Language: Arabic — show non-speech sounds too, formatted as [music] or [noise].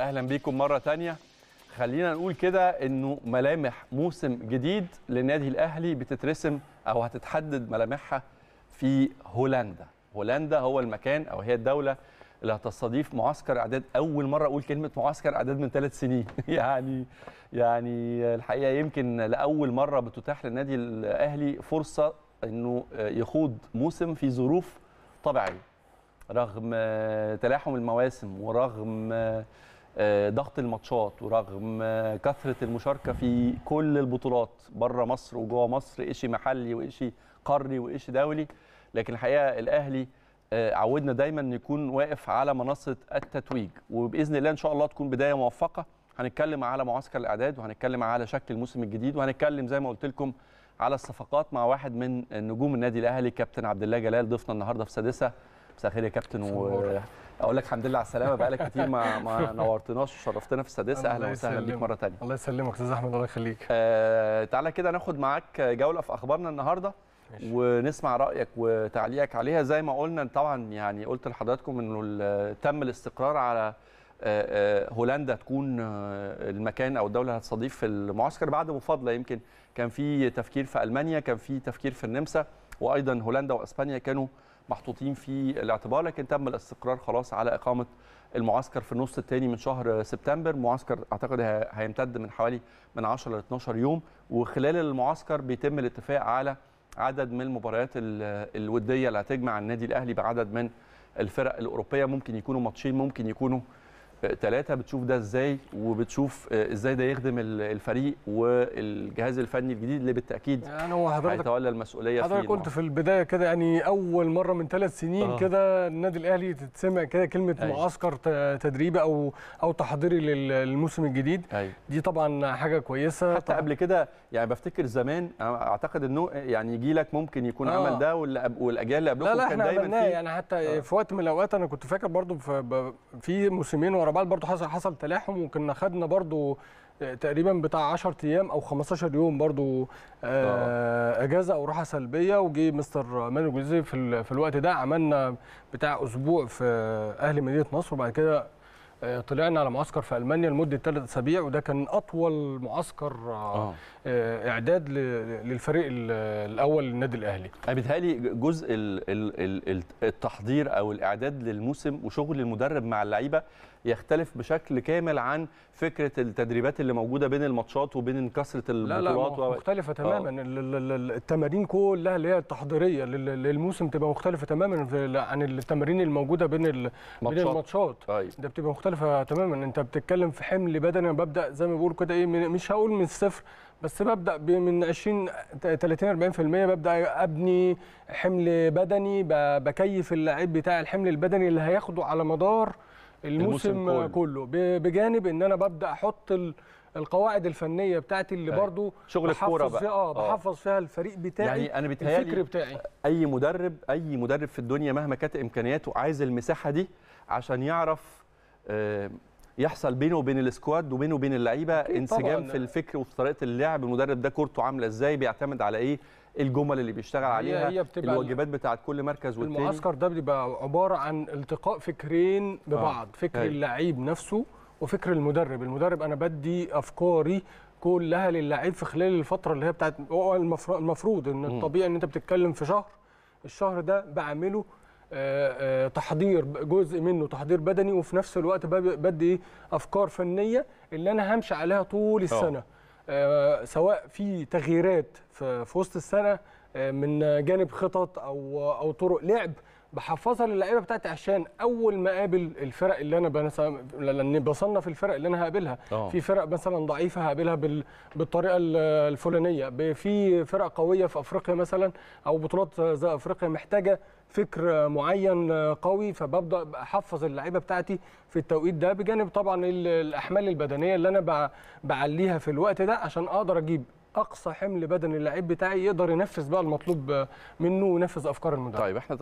اهلا بيكم مره ثانيه خلينا نقول كده انه ملامح موسم جديد للنادي الاهلي بتترسم او هتتحدد ملامحها في هولندا هولندا هو المكان او هي الدوله اللي هتستضيف معسكر اعداد اول مره اقول كلمه معسكر اعداد من ثلاث سنين [laughs] يعني يعني الحقيقه يمكن لاول مره بتتاح للنادي الاهلي فرصه انه يخوض موسم في ظروف طبيعيه رغم تلاحم المواسم ورغم آه، ضغط الماتشات ورغم آه، كثره المشاركه في كل البطولات بره مصر وجوه مصر شيء محلي وشيء قاري وشيء دولي لكن الحقيقه الاهلي آه، عودنا دايما يكون واقف على منصه التتويج وباذن الله ان شاء الله تكون بدايه موفقه هنتكلم على معسكر الاعداد وهنتكلم على شكل الموسم الجديد وهنتكلم زي ما قلت لكم على الصفقات مع واحد من نجوم النادي الاهلي كابتن عبد الله جلال ضيفنا النهارده في سادسه مساء الخير يا كابتن و... اقول لك الحمد لله على السلامه بقالك كتير ما ما [laughs] نورتناش وشرفتنا في السادسه اهلا وسهلا بيك مره ثانيه الله يسلمك استاذ احمد الله يخليك آه تعالى كده ناخد معاك جوله في اخبارنا النهارده ماشي. ونسمع رايك وتعليقك عليها زي ما قلنا طبعا يعني قلت لحضراتكم انه تم الاستقرار على آه، آه، هولندا تكون آه، المكان او الدوله اللي هتستضيف في المعسكر بعد مفاضله يمكن كان في تفكير في المانيا كان في تفكير في النمسا وايضا هولندا واسبانيا كانوا محطوطين في الاعتبار لكن تم الاستقرار خلاص على اقامه المعسكر في النص الثاني من شهر سبتمبر معسكر اعتقد هيمتد من حوالي من 10 ل 12 يوم وخلال المعسكر بيتم الاتفاق على عدد من المباريات الوديه اللي هتجمع النادي الاهلي بعدد من الفرق الاوروبيه ممكن يكونوا ماتشين ممكن يكونوا ثلاثه بتشوف ده ازاي وبتشوف آه، ازاي ده يخدم الفريق والجهاز الفني الجديد اللي بالتاكيد يعني حضرتك هيتولى المسؤوليه فيه حضرتك كنت في البدايه كده يعني اول مره من ثلاث سنين آه. كده النادي الاهلي تتسمع كده كلمه أي. أيوه. معسكر تدريبي او او تحضيري للموسم الجديد أي. أيوه. دي طبعا حاجه كويسه حتى طبعا. قبل كده يعني بفتكر زمان اعتقد انه آه، يعني جيلك ممكن يكون آه. عمل ده والاجيال اللي قبلكم لا لا احنا عملناه يعني حتى آه. في وقت من الاوقات انا كنت فاكر برضو في موسمين ورا بعد برضو حصل حصل تلاحم وكنا خدنا برضو آه، تقريبا بتاع 10 ايام او 15 يوم برضو آه،, آه اجازه او راحه سلبيه وجي مستر مانو جوزي في, في الوقت ده عملنا بتاع اسبوع في اهلي مدينه نصر وبعد كده آه، طلعنا على معسكر في المانيا لمده ثلاث اسابيع وده كان اطول معسكر آه. اعداد للفريق الاول للنادي الاهلي. بيتهيألي جزء التحضير او الاعداد للموسم وشغل المدرب مع اللعيبه يختلف بشكل كامل عن فكره التدريبات اللي موجوده بين الماتشات وبين كثره البطولات لا لا مختلفه و... آه. تماما التمارين كلها اللي هي التحضيريه للموسم تبقى مختلفه تماما عن التمارين الموجوده بين بين الماتشات أيوة. ده بتبقى مختلفه تماما انت بتتكلم في حمل بدني ببدا زي ما بقول كده ايه مش هقول من الصفر بس ببدا من 20 30 40% ببدا ابني حمل بدني بكيف اللعيب بتاع الحمل البدني اللي هياخده على مدار الموسم, الموسم كله. كله بجانب ان انا ببدا احط القواعد الفنيه بتاعتي اللي برضو شغل الكوره بقى آه،, اه بحفظ فيها الفريق بتاعي يعني انا بتهيالي الفكر بتاعي اي مدرب اي مدرب في الدنيا مهما كانت امكانياته عايز المساحه دي عشان يعرف آه، يحصل بينه وبين السكواد وبينه وبين اللعيبه انسجام طبعاً. في الفكر وفي طريقه اللعب المدرب ده كورته عامله ازاي بيعتمد على ايه الجمل اللي بيشتغل عليها هي بتبقى الواجبات بتاعت كل مركز والتاني المعسكر ده بيبقى عباره عن التقاء فكرين ببعض آه. فكر اللعيب نفسه وفكر المدرب المدرب انا بدي افكاري كلها للاعيب في خلال الفتره اللي هي بتاعت المفروض ان الطبيعي ان انت بتتكلم في شهر الشهر ده بعمله آه، آه، تحضير جزء منه تحضير بدني وفي نفس الوقت بدي ايه افكار فنيه اللي انا همشي عليها طول آه. السنه سواء في تغييرات في وسط السنه من جانب خطط او او طرق لعب بحفظها للعيبه بتاعتي عشان اول ما اقابل الفرق اللي انا مثلا لان بصنف الفرق اللي انا هقابلها أوه. في فرق مثلا ضعيفه هقابلها بال... بالطريقه الفلانيه في فرق قويه في افريقيا مثلا او بطولات زي افريقيا محتاجه فكر معين قوي فببدا احفظ اللعيبه بتاعتي في التوقيت ده بجانب طبعا الاحمال البدنيه اللي انا بعليها في الوقت ده عشان اقدر اجيب اقصى حمل بدني اللعيب بتاعي يقدر ينفذ بقى المطلوب منه وينفذ افكار المدرب طيب احنا